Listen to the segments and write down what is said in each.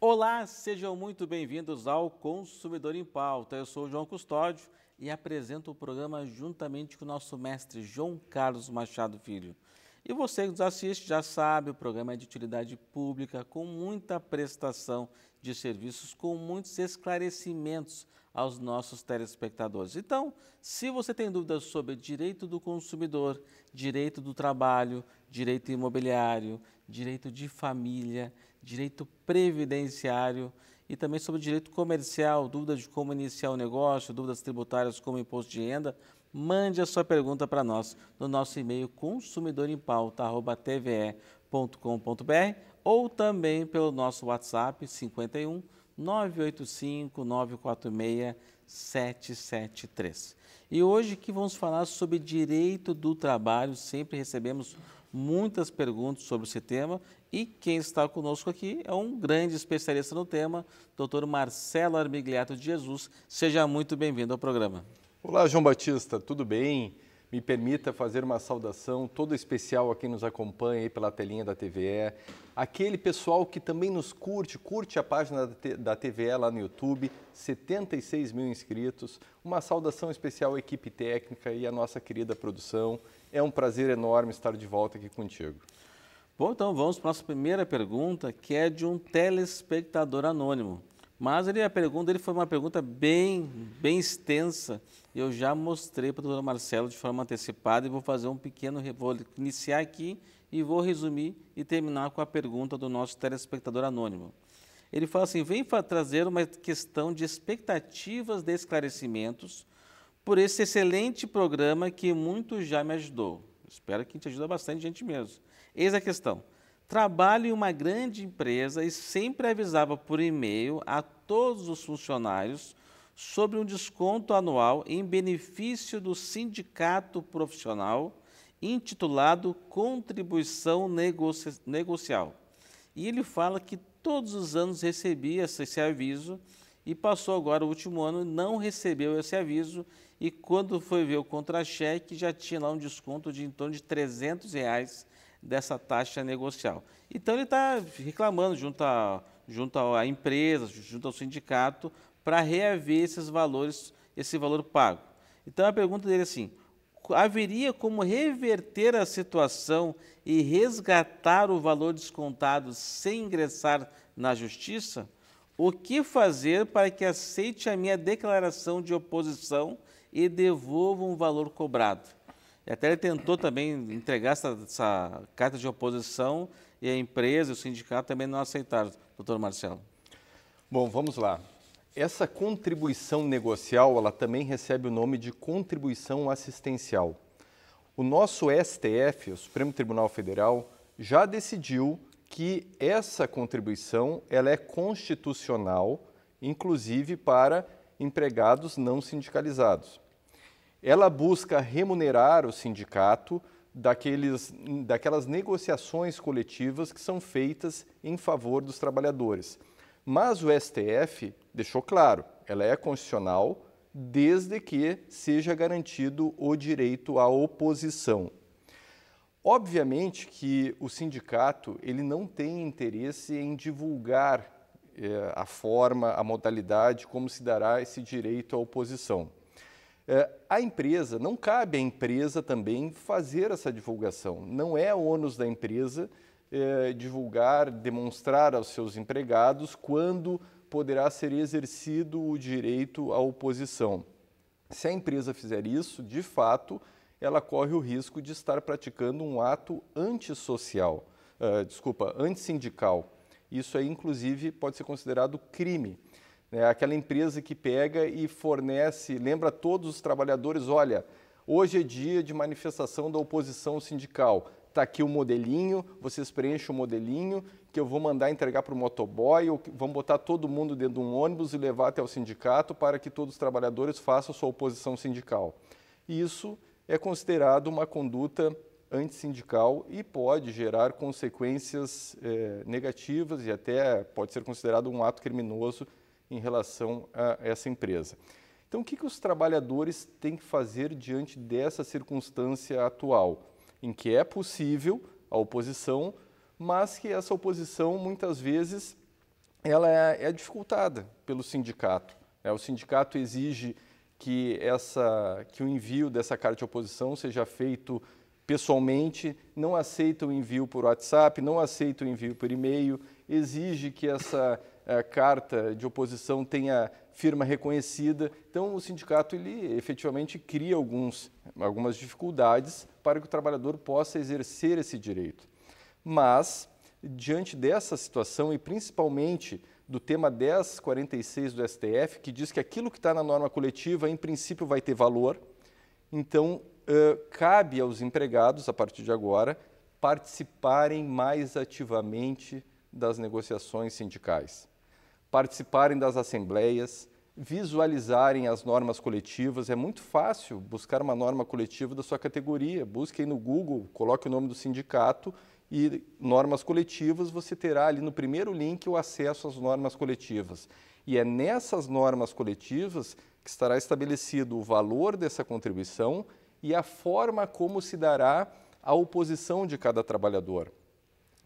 Olá, sejam muito bem-vindos ao Consumidor em Pauta. Eu sou o João Custódio e apresento o programa juntamente com o nosso mestre João Carlos Machado Filho. E você que nos assiste já sabe, o programa é de utilidade pública, com muita prestação de serviços, com muitos esclarecimentos aos nossos telespectadores. Então, se você tem dúvidas sobre direito do consumidor, direito do trabalho, direito imobiliário, direito de família, direito previdenciário, e também sobre direito comercial, dúvidas de como iniciar o negócio, dúvidas tributárias como imposto de renda. Mande a sua pergunta para nós no nosso e-mail consumidorempauta@tve.com.br ou também pelo nosso WhatsApp 51 985 946 773. E hoje que vamos falar sobre direito do trabalho, sempre recebemos muitas perguntas sobre esse tema e quem está conosco aqui é um grande especialista no tema, doutor Marcelo Armigliato de Jesus. Seja muito bem-vindo ao programa. Olá, João Batista, tudo bem? Me permita fazer uma saudação toda especial a quem nos acompanha aí pela telinha da TVE, aquele pessoal que também nos curte, curte a página da TVE lá no YouTube, 76 mil inscritos. Uma saudação especial à equipe técnica e à nossa querida produção. É um prazer enorme estar de volta aqui contigo. Bom, então vamos para a nossa primeira pergunta, que é de um telespectador anônimo. Mas ele, a pergunta ele foi uma pergunta bem, bem extensa. Eu já mostrei para o doutor Marcelo de forma antecipada e vou fazer um pequeno. Vou iniciar aqui e vou resumir e terminar com a pergunta do nosso telespectador anônimo. Ele fala assim: vem trazer uma questão de expectativas de esclarecimentos por esse excelente programa que muito já me ajudou. Espero que te ajude bastante gente mesmo. Eis a questão. Trabalho em uma grande empresa e sempre avisava por e-mail a todos os funcionários sobre um desconto anual em benefício do sindicato profissional intitulado Contribuição Negoci Negocial. E ele fala que todos os anos recebia esse aviso e passou agora o último ano, não recebeu esse aviso e quando foi ver o contra-cheque já tinha lá um desconto de em torno de 300 reais dessa taxa negocial. Então ele está reclamando junto, a, junto à empresa, junto ao sindicato, para reaver esses valores, esse valor pago. Então a pergunta dele é assim, haveria como reverter a situação e resgatar o valor descontado sem ingressar na justiça? O que fazer para que aceite a minha declaração de oposição e devolva um valor cobrado? E até ele tentou também entregar essa, essa carta de oposição e a empresa, o sindicato também não aceitaram, doutor Marcelo. Bom, vamos lá. Essa contribuição negocial, ela também recebe o nome de contribuição assistencial. O nosso STF, o Supremo Tribunal Federal, já decidiu que essa contribuição ela é constitucional, inclusive para empregados não sindicalizados. Ela busca remunerar o sindicato daqueles, daquelas negociações coletivas que são feitas em favor dos trabalhadores. Mas o STF deixou claro, ela é constitucional desde que seja garantido o direito à oposição. Obviamente que o sindicato ele não tem interesse em divulgar é, a forma, a modalidade, como se dará esse direito à oposição. É, a empresa, não cabe à empresa também fazer essa divulgação. Não é ônus da empresa é, divulgar, demonstrar aos seus empregados quando poderá ser exercido o direito à oposição. Se a empresa fizer isso, de fato, ela corre o risco de estar praticando um ato antissocial, uh, desculpa, antissindical. Isso aí, inclusive, pode ser considerado crime. É aquela empresa que pega e fornece, lembra a todos os trabalhadores, olha, hoje é dia de manifestação da oposição sindical. Está aqui o modelinho, vocês preenchem o modelinho que eu vou mandar entregar para o motoboy, ou vamos botar todo mundo dentro de um ônibus e levar até o sindicato para que todos os trabalhadores façam sua oposição sindical. Isso é considerado uma conduta antissindical e pode gerar consequências eh, negativas e até pode ser considerado um ato criminoso em relação a essa empresa. Então, o que, que os trabalhadores têm que fazer diante dessa circunstância atual, em que é possível a oposição, mas que essa oposição muitas vezes ela é, é dificultada pelo sindicato. É O sindicato exige que, essa, que o envio dessa carta de oposição seja feito pessoalmente, não aceita o envio por WhatsApp, não aceita o envio por e-mail, exige que essa eh, carta de oposição tenha firma reconhecida. Então, o sindicato ele efetivamente cria alguns, algumas dificuldades para que o trabalhador possa exercer esse direito. Mas, diante dessa situação e principalmente do tema 1046 do STF, que diz que aquilo que está na norma coletiva, em princípio, vai ter valor. Então, uh, cabe aos empregados, a partir de agora, participarem mais ativamente das negociações sindicais, participarem das assembleias, visualizarem as normas coletivas. É muito fácil buscar uma norma coletiva da sua categoria. Busquem no Google, coloque o nome do sindicato e normas coletivas, você terá ali no primeiro link o acesso às normas coletivas. E é nessas normas coletivas que estará estabelecido o valor dessa contribuição e a forma como se dará a oposição de cada trabalhador.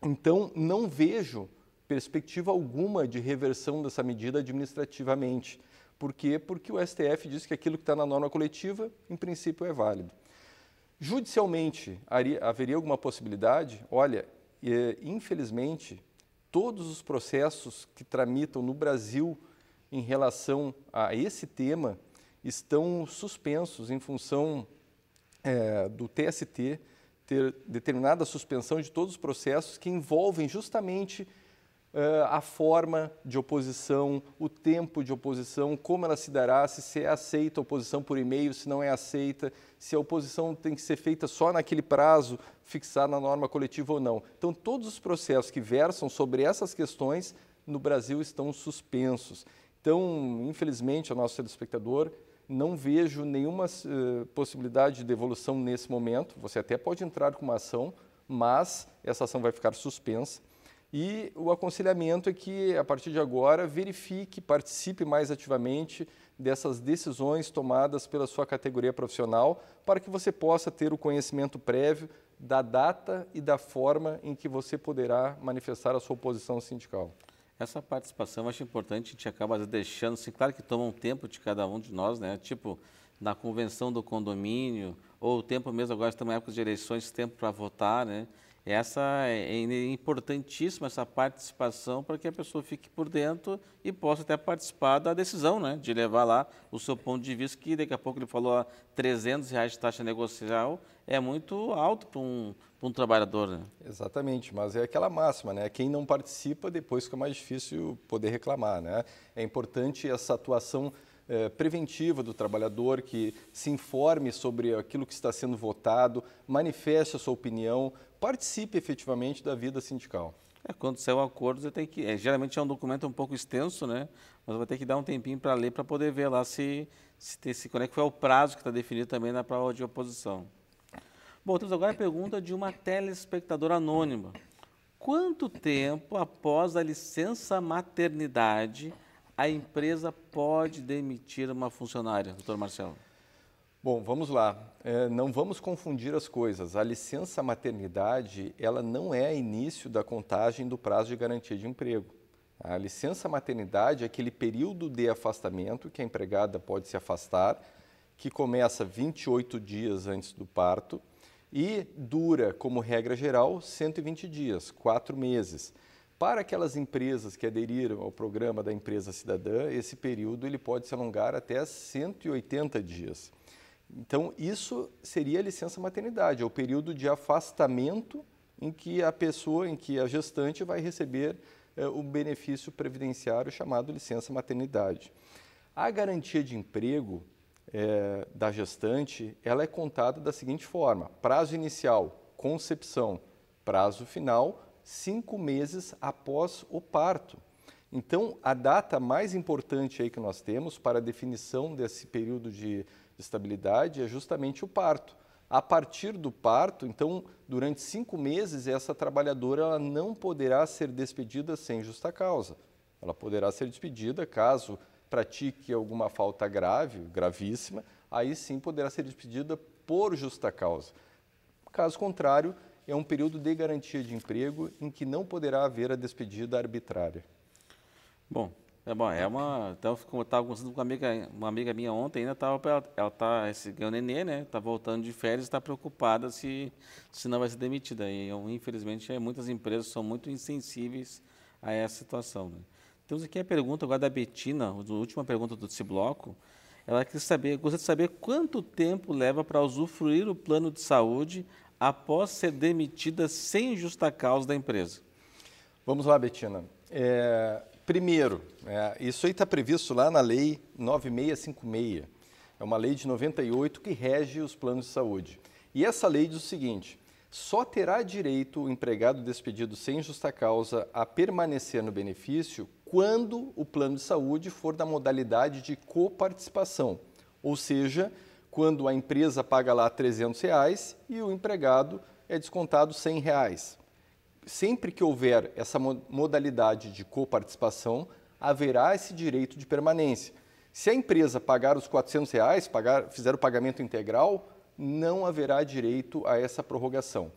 Então, não vejo perspectiva alguma de reversão dessa medida administrativamente. Por quê? Porque o STF diz que aquilo que está na norma coletiva, em princípio, é válido. Judicialmente, haveria alguma possibilidade? Olha, infelizmente, todos os processos que tramitam no Brasil em relação a esse tema estão suspensos em função é, do TST ter determinada suspensão de todos os processos que envolvem justamente eh, a forma de oposição, o tempo de oposição, como ela se dará, se é aceita a oposição por e-mail, se não é aceita, se a oposição tem que ser feita só naquele prazo fixado na norma coletiva ou não. Então, todos os processos que versam sobre essas questões no Brasil estão suspensos. Então, infelizmente, ao nosso telespectador, não vejo nenhuma uh, possibilidade de devolução nesse momento. Você até pode entrar com uma ação, mas essa ação vai ficar suspensa. E o aconselhamento é que, a partir de agora, verifique, participe mais ativamente dessas decisões tomadas pela sua categoria profissional, para que você possa ter o conhecimento prévio da data e da forma em que você poderá manifestar a sua oposição sindical. Essa participação eu acho importante, a gente acaba deixando, assim, claro que toma um tempo de cada um de nós, né? Tipo, na convenção do condomínio, ou o tempo mesmo, agora estamos em época de eleições, tempo para votar, né? essa é, é importantíssima essa participação para que a pessoa fique por dentro e possa até participar da decisão, né? De levar lá o seu ponto de vista, que daqui a pouco ele falou ah, 300 reais de taxa negocial é muito alto para um, para um trabalhador, né? Exatamente, mas é aquela máxima, né? Quem não participa, depois fica mais difícil poder reclamar, né? É importante essa atuação eh, preventiva do trabalhador, que se informe sobre aquilo que está sendo votado, manifeste a sua opinião, participe efetivamente da vida sindical. É, quando sai o acordo, você tem que. É, geralmente é um documento um pouco extenso, né? Mas vai ter que dar um tempinho para ler para poder ver lá se, se, tem, se quando é que foi o prazo que está definido também na prova de oposição. Bom, temos agora a pergunta de uma telespectadora anônima. Quanto tempo após a licença maternidade a empresa pode demitir uma funcionária, doutor Marcelo? Bom, vamos lá. É, não vamos confundir as coisas. A licença maternidade, ela não é início da contagem do prazo de garantia de emprego. A licença maternidade é aquele período de afastamento que a empregada pode se afastar, que começa 28 dias antes do parto e dura, como regra geral, 120 dias, quatro meses. Para aquelas empresas que aderiram ao programa da empresa cidadã, esse período ele pode se alongar até 180 dias. Então, isso seria a licença maternidade, é o período de afastamento em que a pessoa, em que a gestante vai receber é, o benefício previdenciário chamado licença maternidade. A garantia de emprego é, da gestante, ela é contada da seguinte forma, prazo inicial, concepção, prazo final, cinco meses após o parto. Então, a data mais importante aí que nós temos para a definição desse período de estabilidade é justamente o parto. A partir do parto, então, durante cinco meses, essa trabalhadora ela não poderá ser despedida sem justa causa. Ela poderá ser despedida caso pratique alguma falta grave, gravíssima, aí sim poderá ser despedida por justa causa. Caso contrário, é um período de garantia de emprego em que não poderá haver a despedida arbitrária. Bom, é bom, é uma. Então, como eu estava conversando com uma amiga, uma amiga minha ontem, ainda né, tava, ela tá, está ganhando nenê, né? Está voltando de férias está preocupada se, se não vai ser demitida. E, infelizmente, é, muitas empresas são muito insensíveis a essa situação. Né? Temos aqui a pergunta agora da Betina, a última pergunta desse bloco. Ela quer saber, gostaria de saber quanto tempo leva para usufruir o plano de saúde após ser demitida sem justa causa da empresa. Vamos lá, Betina. É, primeiro, é, isso aí está previsto lá na Lei 9656. É uma lei de 98 que rege os planos de saúde. E essa lei diz o seguinte: só terá direito o empregado despedido sem justa causa a permanecer no benefício quando o plano de saúde for da modalidade de coparticipação, ou seja, quando a empresa paga lá 300 reais e o empregado é descontado 100 reais. Sempre que houver essa modalidade de coparticipação, haverá esse direito de permanência. Se a empresa pagar os 400 reais, pagar, fizer o pagamento integral, não haverá direito a essa prorrogação.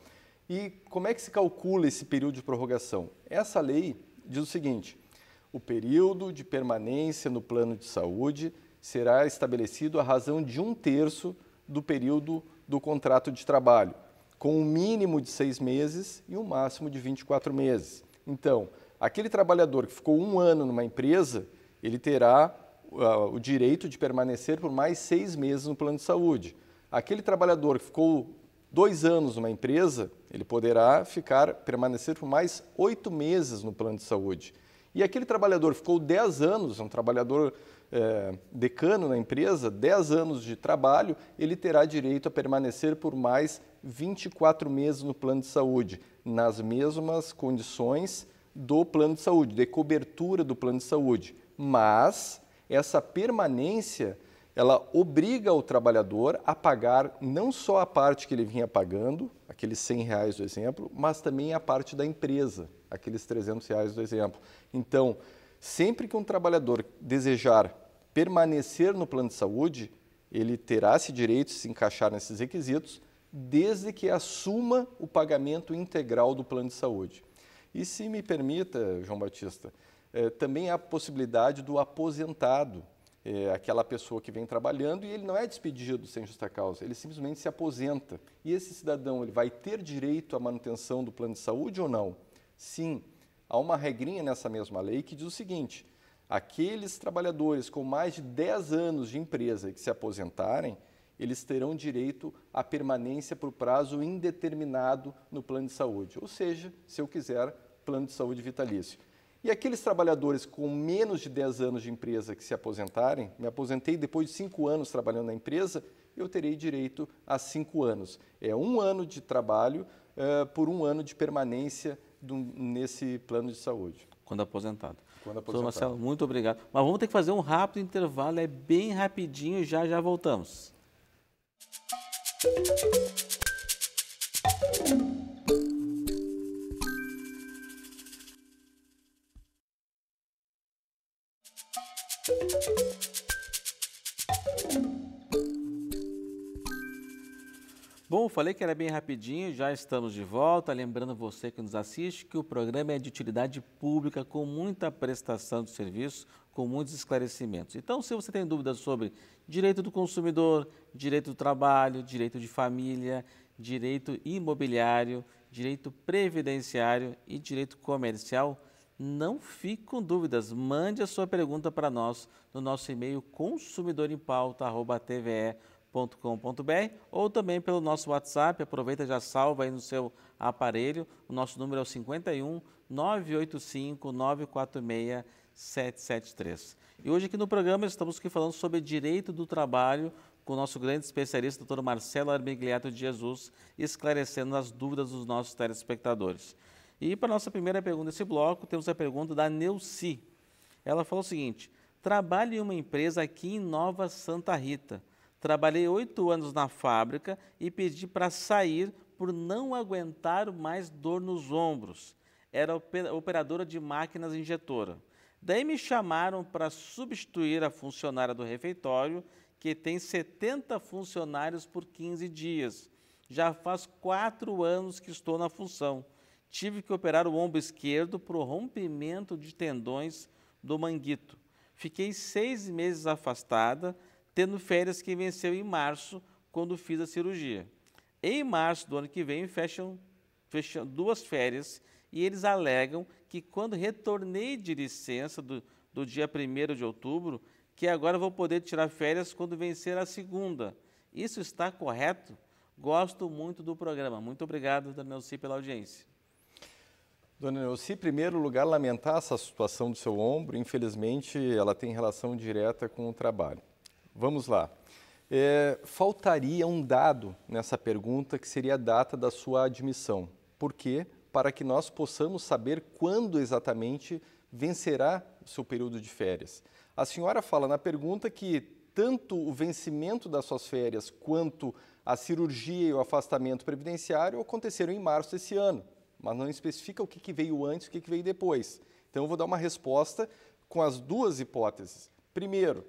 E como é que se calcula esse período de prorrogação? Essa lei diz o seguinte: o período de permanência no plano de saúde será estabelecido a razão de um terço do período do contrato de trabalho, com um mínimo de seis meses e um máximo de 24 meses. Então, aquele trabalhador que ficou um ano numa empresa, ele terá uh, o direito de permanecer por mais seis meses no plano de saúde. Aquele trabalhador que ficou dois anos numa empresa, ele poderá ficar, permanecer por mais oito meses no plano de saúde. E aquele trabalhador que ficou dez anos, um trabalhador é, decano na empresa, 10 anos de trabalho, ele terá direito a permanecer por mais 24 meses no plano de saúde, nas mesmas condições do plano de saúde, de cobertura do plano de saúde. Mas essa permanência ela obriga o trabalhador a pagar não só a parte que ele vinha pagando, aqueles 100 reais do exemplo, mas também a parte da empresa, aqueles 300 reais do exemplo. Então, Sempre que um trabalhador desejar permanecer no plano de saúde, ele terá esse direito de se encaixar nesses requisitos, desde que assuma o pagamento integral do plano de saúde. E se me permita, João Batista, eh, também há a possibilidade do aposentado, eh, aquela pessoa que vem trabalhando e ele não é despedido sem justa causa, ele simplesmente se aposenta. E esse cidadão, ele vai ter direito à manutenção do plano de saúde ou não? Sim, há uma regrinha nessa mesma lei que diz o seguinte: aqueles trabalhadores com mais de 10 anos de empresa que se aposentarem, eles terão direito à permanência por prazo indeterminado no plano de saúde, ou seja, se eu quiser, plano de saúde vitalício. E aqueles trabalhadores com menos de 10 anos de empresa que se aposentarem, me aposentei depois de 5 anos trabalhando na empresa, eu terei direito a 5 anos. É um ano de trabalho uh, por um ano de permanência nesse plano de saúde. Quando aposentado. Quando aposentado. Doutor Marcelo, muito obrigado. Mas vamos ter que fazer um rápido intervalo, é bem rapidinho, já já voltamos. falei que era bem rapidinho, já estamos de volta. Lembrando você que nos assiste que o programa é de utilidade pública, com muita prestação de serviço, com muitos esclarecimentos. Então, se você tem dúvidas sobre direito do consumidor, direito do trabalho, direito de família, direito imobiliário, direito previdenciário e direito comercial, não fique com dúvidas. Mande a sua pergunta para nós no nosso e-mail consumidorempauta.tve.com www.cultura.com.br ou também pelo nosso WhatsApp. Aproveita já salva aí no seu aparelho. O nosso número é o 51 985 946 773. E hoje aqui no programa estamos aqui falando sobre direito do trabalho com o nosso grande especialista, doutor Marcelo Armigliato de Jesus, esclarecendo as dúvidas dos nossos telespectadores. E para a nossa primeira pergunta desse bloco, temos a pergunta da Neuci. Ela falou o seguinte: trabalho em uma empresa aqui em Nova Santa Rita Trabalhei oito anos na fábrica e pedi para sair por não aguentar mais dor nos ombros. Era operadora de máquinas injetora. Daí me chamaram para substituir a funcionária do refeitório, que tem 70 funcionários por 15 dias. Já faz quatro anos que estou na função. Tive que operar o ombro esquerdo por rompimento de tendões do manguito. Fiquei seis meses afastada tendo férias que venceu em março, quando fiz a cirurgia. Em março do ano que vem, fecham, fecham duas férias e eles alegam que quando retornei de licença do, do dia 1 de outubro, que agora vou poder tirar férias quando vencer a segunda. Isso está correto? Gosto muito do programa. Muito obrigado, Dona Nelci, pela audiência. Dona Nelci, em primeiro lugar, lamentar essa situação do seu ombro. Infelizmente, ela tem relação direta com o trabalho. Vamos lá. É, faltaria um dado nessa pergunta que seria a data da sua admissão. Por quê? Para que nós possamos saber quando exatamente vencerá o seu período de férias. A senhora fala na pergunta que tanto o vencimento das suas férias quanto a cirurgia e o afastamento previdenciário aconteceram em março desse ano, mas não especifica o que, veio antes e o que, que veio depois. Então, eu vou dar uma resposta com as duas hipóteses. Primeiro,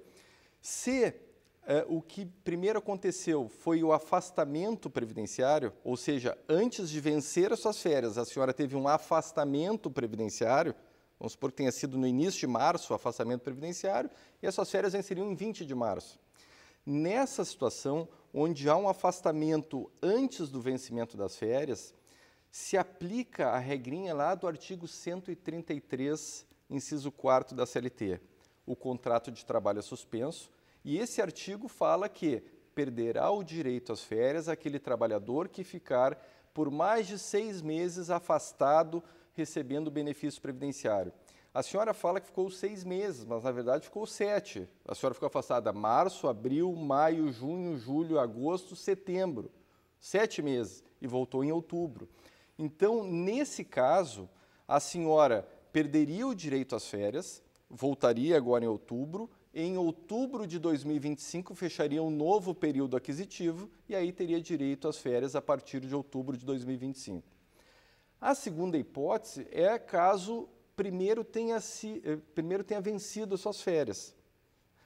se eh, o que primeiro aconteceu foi o afastamento previdenciário, ou seja, antes de vencer as suas férias, a senhora teve um afastamento previdenciário, vamos supor que tenha sido no início de março o afastamento previdenciário, e as suas férias venceriam em 20 de março. Nessa situação, onde há um afastamento antes do vencimento das férias, se aplica a regrinha lá do artigo 133, inciso 4 da CLT o contrato de trabalho é suspenso e esse artigo fala que perderá o direito às férias aquele trabalhador que ficar por mais de seis meses afastado recebendo benefício previdenciário. A senhora fala que ficou seis meses, mas na verdade ficou sete. A senhora ficou afastada março, abril, maio, junho, julho, agosto, setembro. Sete meses e voltou em outubro. Então, nesse caso, a senhora perderia o direito às férias, voltaria agora em outubro. Em outubro de 2025 fecharia um novo período aquisitivo e aí teria direito às férias a partir de outubro de 2025. A segunda hipótese é caso primeiro tenha, se, eh, primeiro tenha vencido as suas férias.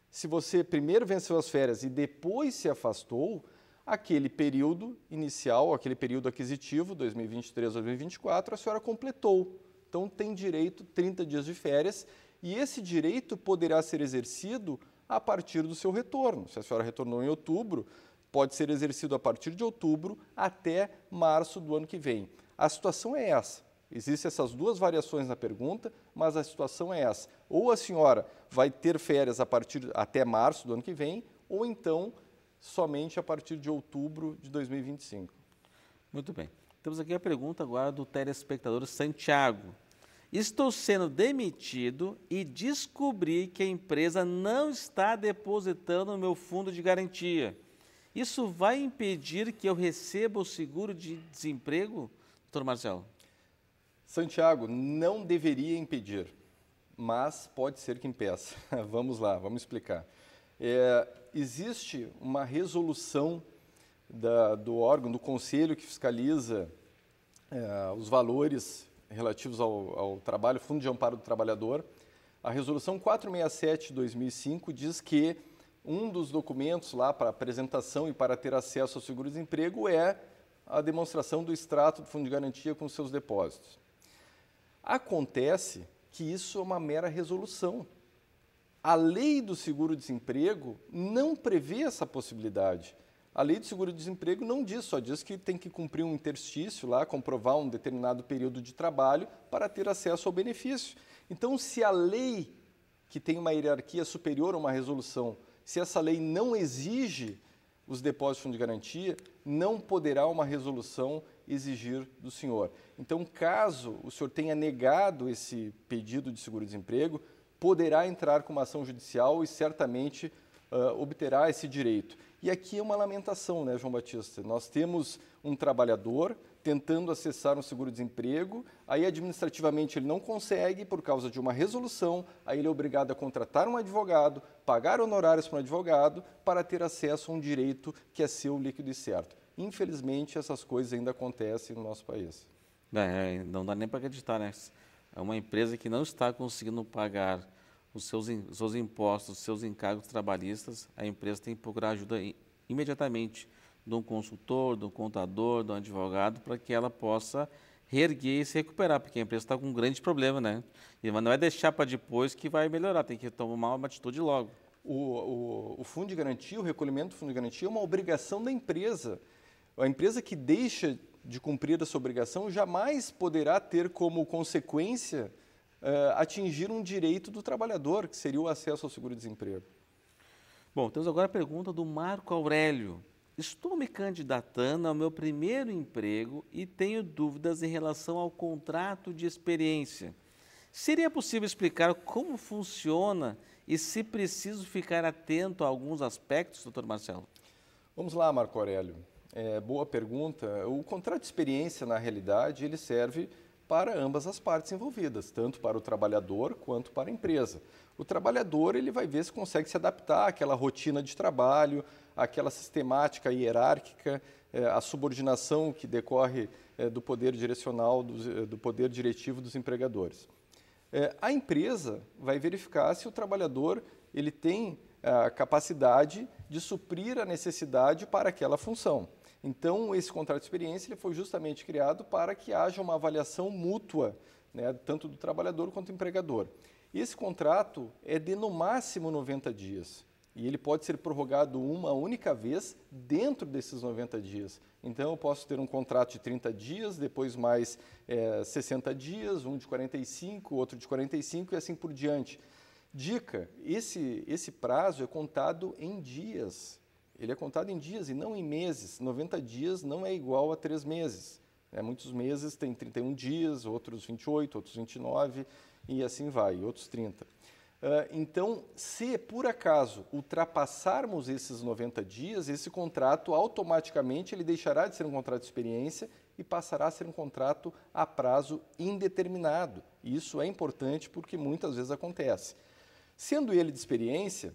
Se você primeiro venceu as férias e depois se afastou, aquele período inicial, aquele período aquisitivo, 2023, 2024, a senhora completou. Então tem direito 30 dias de férias e esse direito poderá ser exercido a partir do seu retorno. Se a senhora retornou em outubro, pode ser exercido a partir de outubro até março do ano que vem. A situação é essa. Existem essas duas variações na pergunta, mas a situação é essa. Ou a senhora vai ter férias a partir até março do ano que vem, ou então somente a partir de outubro de 2025. Muito bem. Temos aqui a pergunta agora do telespectador Santiago. Estou sendo demitido e descobri que a empresa não está depositando o meu fundo de garantia. Isso vai impedir que eu receba o seguro de desemprego, doutor Marcelo? Santiago, não deveria impedir, mas pode ser que impeça. Vamos lá, vamos explicar. É, existe uma resolução da, do órgão, do conselho que fiscaliza é, os valores relativos ao, ao trabalho, Fundo de Amparo do Trabalhador, a resolução 467 de 2005 diz que um dos documentos lá para apresentação e para ter acesso ao seguro-desemprego é a demonstração do extrato do fundo de garantia com seus depósitos. Acontece que isso é uma mera resolução. A lei do seguro-desemprego não prevê essa possibilidade. A lei de seguro-desemprego não diz, só diz que tem que cumprir um interstício lá, comprovar um determinado período de trabalho para ter acesso ao benefício. Então, se a lei que tem uma hierarquia superior a uma resolução, se essa lei não exige os depósitos de garantia, não poderá uma resolução exigir do senhor. Então, caso o senhor tenha negado esse pedido de seguro-desemprego, poderá entrar com uma ação judicial e certamente uh, obterá esse direito. E aqui é uma lamentação, né, João Batista? Nós temos um trabalhador tentando acessar um seguro-desemprego, aí administrativamente ele não consegue por causa de uma resolução, aí ele é obrigado a contratar um advogado, pagar honorários para um advogado para ter acesso a um direito que é seu líquido e certo. Infelizmente, essas coisas ainda acontecem no nosso país. É, não dá nem para acreditar, né? É uma empresa que não está conseguindo pagar os seus, os seus impostos, os seus encargos trabalhistas, a empresa tem que procurar ajuda imediatamente de um consultor, de um contador, de um advogado, para que ela possa reerguer e se recuperar, porque a empresa está com um grande problema, né? E não é deixar para depois que vai melhorar, tem que tomar uma atitude logo. O, o, o, fundo de garantia, o recolhimento do fundo de garantia é uma obrigação da empresa. A empresa que deixa de cumprir essa obrigação jamais poderá ter como consequência eh, atingir um direito do trabalhador, que seria o acesso ao seguro-desemprego. Bom, temos agora a pergunta do Marco Aurélio. Estou me candidatando ao meu primeiro emprego e tenho dúvidas em relação ao contrato de experiência. Seria possível explicar como funciona e se preciso ficar atento a alguns aspectos, doutor Marcelo? Vamos lá, Marco Aurélio. É, boa pergunta. O contrato de experiência, na realidade, ele serve para ambas as partes envolvidas, tanto para o trabalhador quanto para a empresa. O trabalhador ele vai ver se consegue se adaptar àquela rotina de trabalho, àquela sistemática hierárquica, eh, à subordinação que decorre eh, do poder direcional, eh, do poder diretivo dos empregadores. A empresa vai verificar se o trabalhador ele tem a ah, capacidade de suprir a necessidade para aquela função. Então, esse contrato de experiência ele foi justamente criado para que haja uma avaliação mútua, né, tanto do trabalhador quanto do empregador. Esse contrato é de no máximo 90 dias e ele pode ser prorrogado uma única vez dentro desses 90 dias. Então, eu posso ter um contrato de 30 dias, depois mais é, eh, 60 dias, um de 45, outro de 45 e assim por diante. Dica: esse, esse prazo é contado em dias ele é contado em dias e não em meses. 90 dias não é igual a três meses. Né? Muitos meses têm 31 dias, outros 28, outros 29 e assim vai, outros 30. Uh, ah, então, se por acaso ultrapassarmos esses 90 dias, esse contrato automaticamente ele deixará de ser um contrato de experiência e passará a ser um contrato a prazo indeterminado. isso é importante porque muitas vezes acontece. Sendo ele de experiência,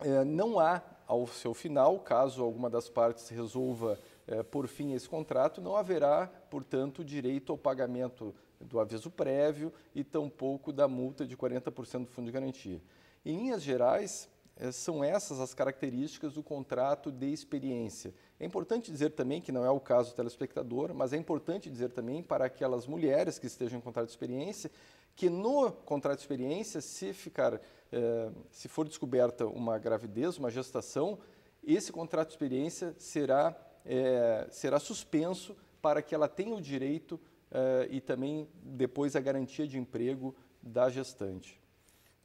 eh, não há ao seu final, caso alguma das partes resolva eh, por fim esse contrato, não haverá, portanto, direito ao pagamento do aviso prévio e tampouco da multa de 40% do fundo de garantia. Em linhas gerais, eh, são essas as características do contrato de experiência. É importante dizer também que não é o caso do telespectador, mas é importante dizer também para aquelas mulheres que estejam em contrato de experiência que no contrato de experiência, se ficar, eh, se for descoberta uma gravidez, uma gestação, esse contrato de experiência será, eh, será suspenso para que ela tenha o direito eh, e também depois a garantia de emprego da gestante.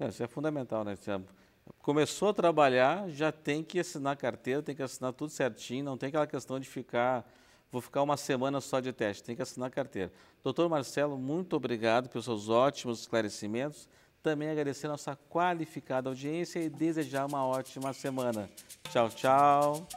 isso é fundamental, né? Começou a trabalhar, já tem que assinar carteira, tem que assinar tudo certinho, não tem aquela questão de ficar vou ficar uma semana só de teste, tem que assinar a carteira. Doutor Marcelo, muito obrigado pelos seus ótimos esclarecimentos. Também agradecer a nossa qualificada audiência e desejar uma ótima semana. Tchau, tchau.